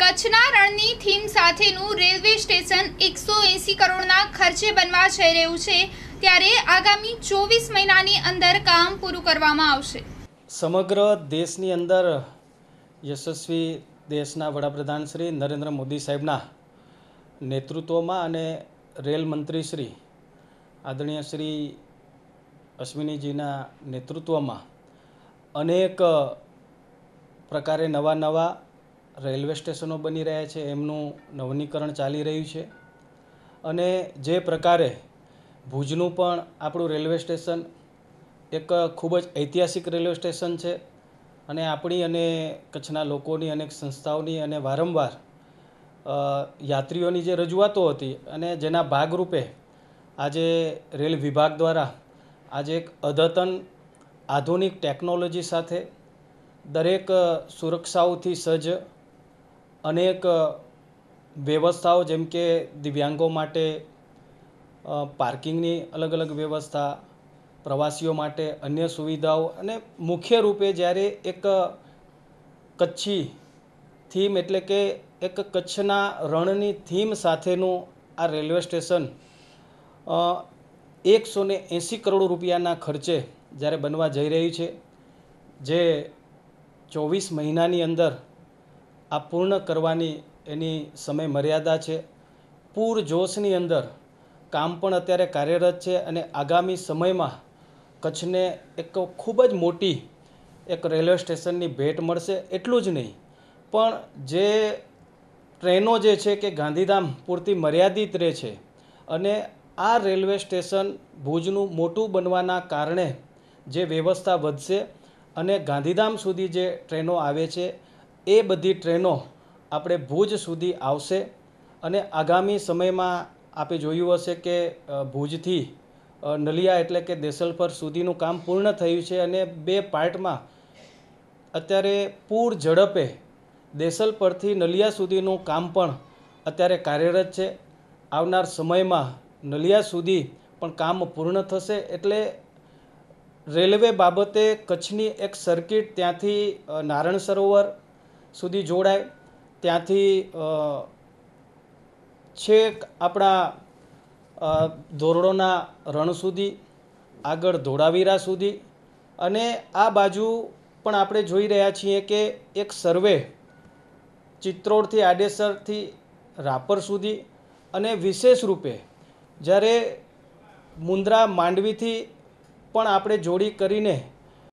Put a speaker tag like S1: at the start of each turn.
S1: કચ્છના રણની થીમ સાથેનું રેલવે સ્ટેશન એકસો એંસી કરોડના ખર્ચે બનવા જઈ રહ્યું છે ત્યારે આગામી ચોવીસ મહિનાની અંદર કામ પૂરું કરવામાં આવશે સમગ્ર દેશની અંદર યશસ્વી દેશના વડાપ્રધાન શ્રી નરેન્દ્ર મોદી સાહેબના નેતૃત્વમાં અને રેલ મંત્રી શ્રી આદરણીય શ્રી અશ્વિનીજીના નેતૃત્વમાં અનેક પ્રકારે નવા નવા રેલવે સ્ટેશનો બની રહ્યા છે એમનું નવનીકરણ ચાલી રહ્યું છે અને જે પ્રકારે ભુજનું પણ આપણું રેલવે સ્ટેશન એક ખૂબ જ ઐતિહાસિક રેલવે સ્ટેશન છે અને આપણી અને કચ્છના લોકોની અનેક સંસ્થાઓની અને વારંવાર યાત્રીઓની જે રજૂઆતો હતી અને જેના ભાગરૂપે આજે રેલ વિભાગ દ્વારા આજે એક અદ્યતન આધુનિક ટેકનોલોજી સાથે દરેક સુરક્ષાઓથી સજ્જ અનેક વ્યવસ્થાઓ જેમ કે દિવ્યાંગો માટે પાર્કિંગની અલગ અલગ વ્યવસ્થા પ્રવાસીઓ માટે અન્ય સુવિધાઓ અને મુખ્ય રૂપે જ્યારે એક કચ્છી થીમ એટલે કે એક કચ્છના રણની થીમ સાથેનું આ રેલવે સ્ટેશન એકસો ને એંસી કરોડ રૂપિયાના ખર્ચે જ્યારે બનવા જઈ રહ્યું છે જે ચોવીસ મહિનાની અંદર આ પૂર્ણ કરવાની એની સમય મર્યાદા છે પૂરજોશની અંદર કામ પણ અત્યારે કાર્યરત છે અને આગામી સમયમાં કચ્છને એક ખૂબ જ મોટી એક રેલવે સ્ટેશનની ભેટ મળશે એટલું જ નહીં પણ જે ટ્રેનો જે છે કે ગાંધીધામ પૂરતી મર્યાદિત રહે છે અને આ રેલવે સ્ટેશન ભુજનું મોટું બનવાના કારણે જે વ્યવસ્થા વધશે અને ગાંધીધામ સુધી જે ટ્રેનો આવે છે એ બધી ટ્રેનો આપણે ભુજ સુધી આવશે અને આગામી સમયમાં આપે જોયું હશે કે ભુજથી નલિયા એટલે કે દેસલપર સુધીનું કામ પૂર્ણ થયું છે અને બે પાર્ટમાં અત્યારે પૂર ઝડપે દેસલપરથી નલિયા સુધીનું કામ પણ અત્યારે કાર્યરત છે આવનાર સમયમાં નલિયા સુધી પણ કામ પૂર્ણ થશે એટલે રેલવે બાબતે કચ્છની એક સર્કિટ ત્યાંથી નારણ સરોવર સુધી જોડાય ત્યાંથી છેક આપણા ધોરડોના રણ સુધી આગળ ધોળાવીરા સુધી અને આ બાજુ પણ આપણે જોઈ રહ્યા છીએ કે એક સર્વે ચિત્રોડથી આડેસરથી રાપર સુધી અને વિશેષ રૂપે જ્યારે મુન્દ્રા માંડવીથી પણ આપણે જોડી કરીને